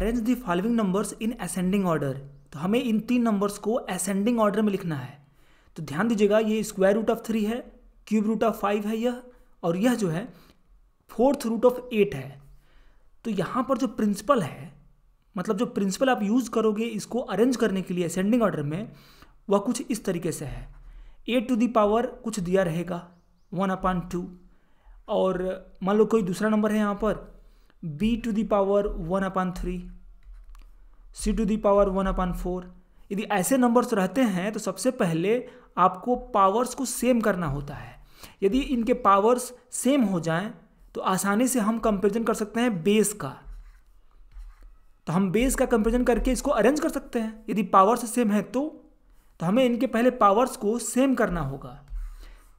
arrange the following numbers in ascending order तो हमें इन तीन नंबर्स को असेंडिंग ऑर्डर में लिखना है तो ध्यान दीजिएगा ये स्क्वायर रूट ऑफ थ्री है क्यूब रूट ऑफ फाइव है यह और यह जो है फोर्थ रूट ऑफ एट है तो यहाँ पर जो प्रिंसिपल है मतलब जो प्रिंसिपल आप यूज़ करोगे इसको अरेंज करने के लिए असेंडिंग ऑर्डर में वह कुछ इस तरीके से है ए टू दी पावर कुछ दिया रहेगा वन अपान टू और मान लो कोई दूसरा नंबर है यहाँ पर B to the power one 3 three C to power one upon four यदि ऐसे नंबर्स रहते हैं तो सबसे पहले आपको पावर्स को सेम करना होता है यदि इनके पावर्स सेम हो जाएं तो आसानी से हम कंपेरिजन कर सकते हैं बेस का तो हम बेस का कंपेरिजन करके इसको अरेंज कर सकते हैं यदि पावर्स सेम है तो तो हमें इनके पहले पावर्स को सेम करना होगा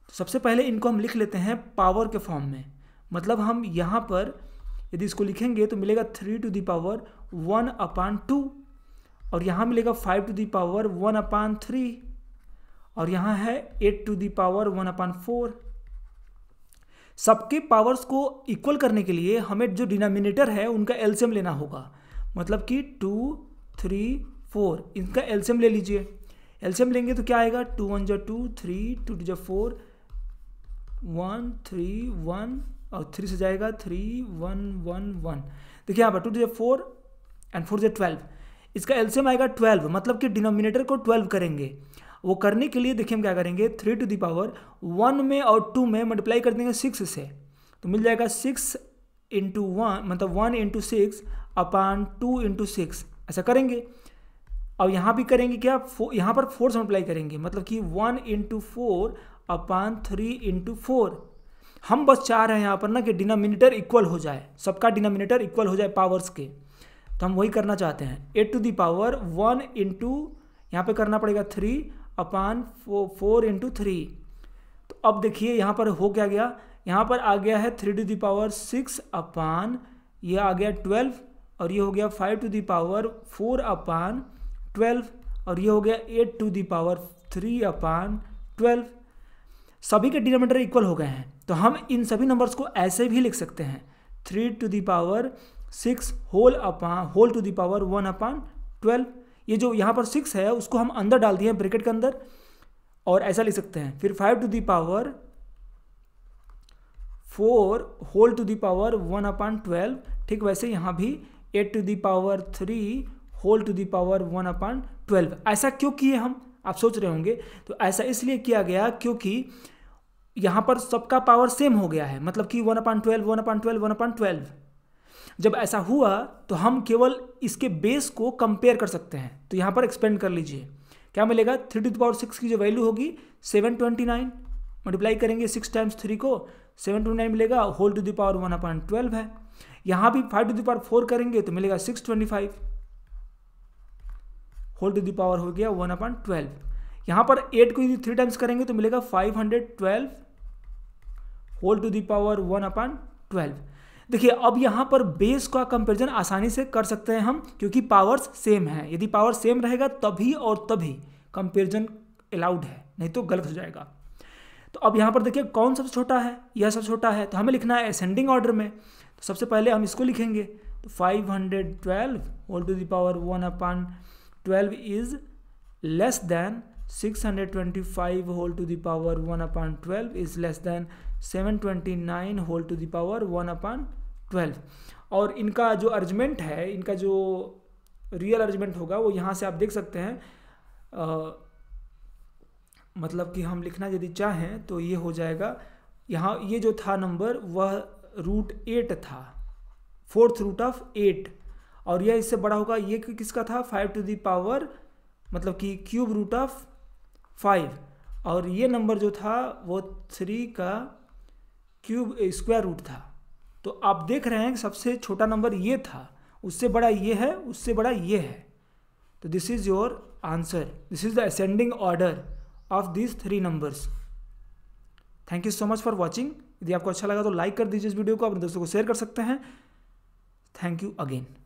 तो सबसे पहले इनको हम लिख लेते हैं पावर के फॉर्म में मतलब हम यहाँ पर यदि इसको लिखेंगे तो मिलेगा three to the power one upon two और यहाँ मिलेगा five to power one upon three और यहाँ है eight to the power one upon four सबके पावर्स को इक्वल करने के लिए हमें जो डिनोमिनेटर है उनका एल्सियम लेना होगा मतलब कि टू थ्री फोर इनका एल्सियम ले लीजिए एल्सियम लेंगे तो क्या आएगा टू वन जो टू थ्री टू टू जो फोर वन थ्री वन और थ्री से जाएगा थ्री वन वन वन देखिए यहाँ पर two J four and four J twelve इसका एल्सियम आएगा ट्वेल्व मतलब कि डिनोमिनेटर को ट्वेल्व करेंगे वो करने के लिए देखिए हम क्या करेंगे थ्री टू दावर वन में और टू में मल्टीप्लाई कर देंगे सिक्स से तो मिल जाएगा सिक्स इंटू वन मतलब one into six upon two into six ऐसा करेंगे और यहाँ भी करेंगे क्या फो, यहाँ पर फोर से मल्टीप्लाई करेंगे मतलब कि one into four upon three into four हम बस चाह रहे हैं यहाँ पर ना कि डिनोमिनेटर इक्वल हो जाए सबका डिनोमिनेटर इक्वल हो जाए पावर्स के तो हम वही करना चाहते हैं a to the power one into यहाँ पर करना पड़ेगा three upon four into three तो अब देखिए यहाँ पर हो क्या गया यहाँ पर आ गया है three to the power six upon ये आ गया ट्वेल्व और ये हो गया five to the power four upon twelve और ये हो गया eight to the power three upon twelve सभी के डिनोमीटर इक्वल हो गए हैं तो हम इन सभी नंबर्स को ऐसे भी लिख सकते हैं three to the power six whole upon whole to the power one upon twelve ये जो यहाँ पर सिक्स है उसको हम अंदर डाल दिए हैं ब्रिकेट के अंदर और ऐसा लिख सकते हैं फिर five to the power four whole to power one upon twelve ठीक वैसे यहाँ भी eight to the power three whole to the power one upon twelve ऐसा क्यों किए हम आप सोच रहे होंगे तो ऐसा इसलिए किया गया क्योंकि यहां पर सबका पावर सेम हो गया है मतलब कि one upon twelve one upon twelve one upon twelve जब ऐसा हुआ तो हम केवल इसके बेस को कंपेयर कर सकते हैं तो यहां पर एक्सपेंड कर लीजिए क्या मिलेगा थ्री टू पावर सिक्स की जो वैल्यू होगी सेवन ट्वेंटी नाइन मल्टीप्लाई करेंगे सिक्स टाइम्स थ्री को सेवन टू नाइन मिलेगा whole to the power one upon twelve है यहां भी फाइव टू दावर फोर करेंगे तो मिलेगा six twenty five whole to the power हो गया वन अपॉइंट ट्वेल्व यहां पर एट को यदि थ्री टाइम्स करेंगे तो मिलेगा five hundred twelve whole to the power one upon twelve देखिए अब यहाँ पर बेस का कंपैरिजन आसानी से कर सकते हैं हम क्योंकि पावर्स सेम है यदि पावर सेम रहेगा तभी और तभी कंपैरिजन अलाउड है नहीं तो गलत हो जाएगा तो अब यहाँ पर देखिए कौन सबसे छोटा है यह सबसे छोटा है तो हमें लिखना है असेंडिंग ऑर्डर में तो सबसे पहले हम इसको लिखेंगे तो five hundred twelve whole to the power one upon twelve is less than 625 whole to the power 1 upon 12 is less than 729 whole to the power 1 upon 12 और इनका जो अर्जमेंट है इनका जो रियल अर्जमेंट होगा वो यहाँ से आप देख सकते हैं आ, मतलब कि हम लिखना यदि चाहें तो ये हो जाएगा यहाँ ये जो था नंबर वह रूट एट था फोर्थ रूट ऑफ एट और यह इससे बड़ा होगा ये किसका था फाइव टू दावर पावर मतलब कि क्यूब रूट ऑफ फाइव और ये नंबर जो था वो थ्री का क्यूब स्क्वायर रूट था तो आप देख रहे हैं कि सबसे छोटा नंबर ये था उससे बड़ा ये है उससे बड़ा ये है तो this is your answer this is the ascending order of this three numbers thank you so much for watching यदि आपको अच्छा लगा तो लाइक कर दीजिए इस वीडियो को अपने दोस्तों को शेयर कर सकते हैं थैंक यू अगेन